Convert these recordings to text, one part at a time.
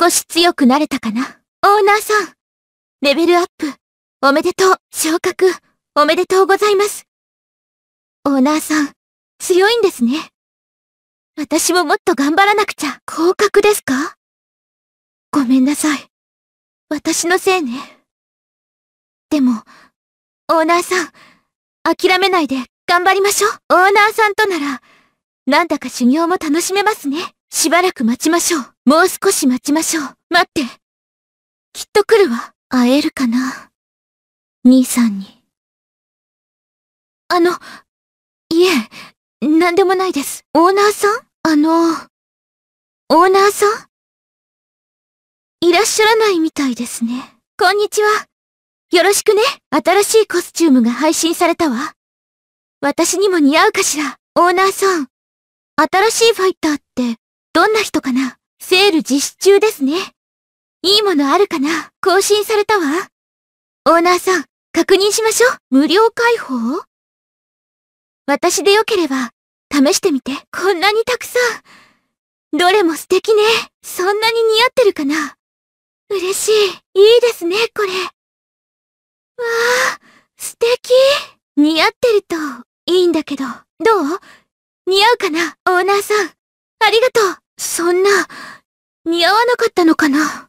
少し強くなれたかなオーナーさん、レベルアップ、おめでとう、昇格、おめでとうございます。オーナーさん、強いんですね。私ももっと頑張らなくちゃ、降格ですかごめんなさい。私のせいね。でも、オーナーさん、諦めないで頑張りましょう。オーナーさんとなら、なんだか修行も楽しめますね。しばらく待ちましょう。もう少し待ちましょう。待って。きっと来るわ。会えるかな。兄さんに。あの、いえ、なんでもないです。オーナーさんあの、オーナーさんいらっしゃらないみたいですね。こんにちは。よろしくね。新しいコスチュームが配信されたわ。私にも似合うかしら、オーナーさん。新しいファイターって、どんな人かなセール実施中ですね。いいものあるかな更新されたわ。オーナーさん、確認しましょう。無料開放私でよければ、試してみて。こんなにたくさん。どれも素敵ね。そんなに似合ってるかな嬉しい。いいですね、これ。わあ、素敵。似合ってると、いいんだけど。どう似合うかなオーナーさん。ありがとう。そんな、似合わなかったのかな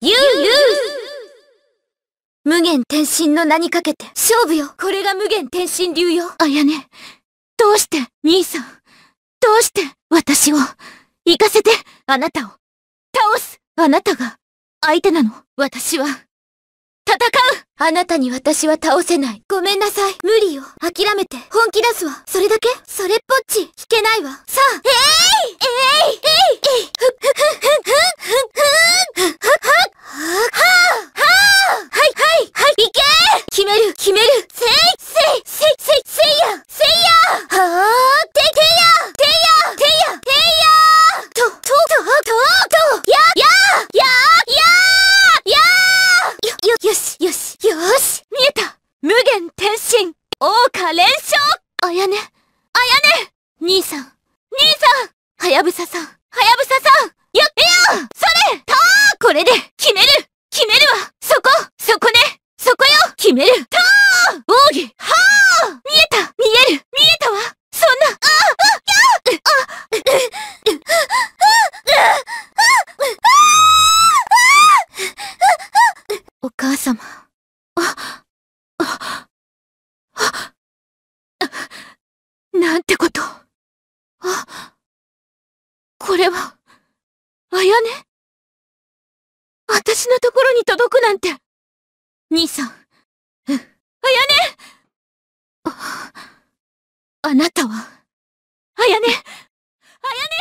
ゆうゆう無限転身の名にかけて勝負よこれが無限転身流よあやね、どうして兄さん、どうして私を、行かせてあなたを、倒すあなたが、相手なの私は、戦うあなたに私は倒せない。ごめんなさい。無理よ。諦めて。本気出すわ。それだけそれっぽっち。聞けないわ。さあ、ええーやねあやね兄さん兄さんはやぶささんはやぶささんやっよそれたーこれで決める決めるわそこそこねそこよ決めるなんてこと。あ、これは、あやね私のところに届くなんて。兄さん、あやねあ、あなたは、あやねあ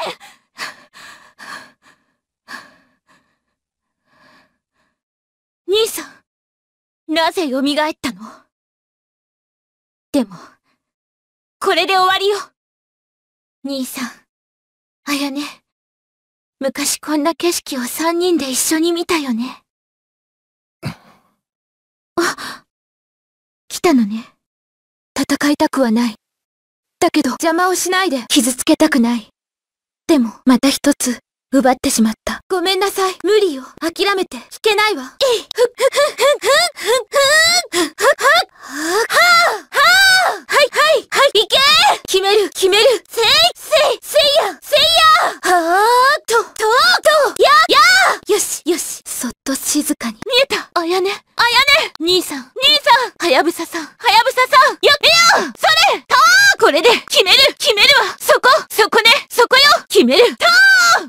やね兄さん、なぜ蘇ったのでも、これで終わりよ兄さん、あやね。昔こんな景色を三人で一緒に見たよね。あ、来たのね。戦いたくはない。だけど邪魔をしないで傷つけたくない。でも、また一つ、奪ってしまった。ごめんなさい。無理よ。諦めて。聞けないわ。えいふっふっふっふっふっふっふっふっふっふっはいはいいけけ決める決めるせいせいせいやせいやはーとととややよしよしそっと静かに見えたあやねあやね兄さん兄さんはやぶささんはやぶささんやっやそれとこれで決める決めるわそこそこねそこよ決めるとー